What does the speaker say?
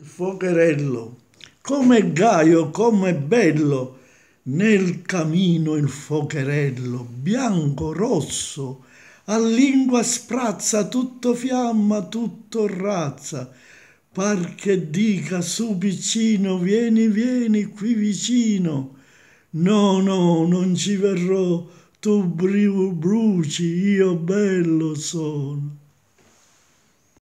il focherello, come gaio, come bello, nel camino il focherello, bianco, rosso, a lingua sprazza, tutto fiamma, tutto razza, par che dica su piccino, vieni, vieni qui vicino. No, no, non ci verrò, tu bruci, io bello sono.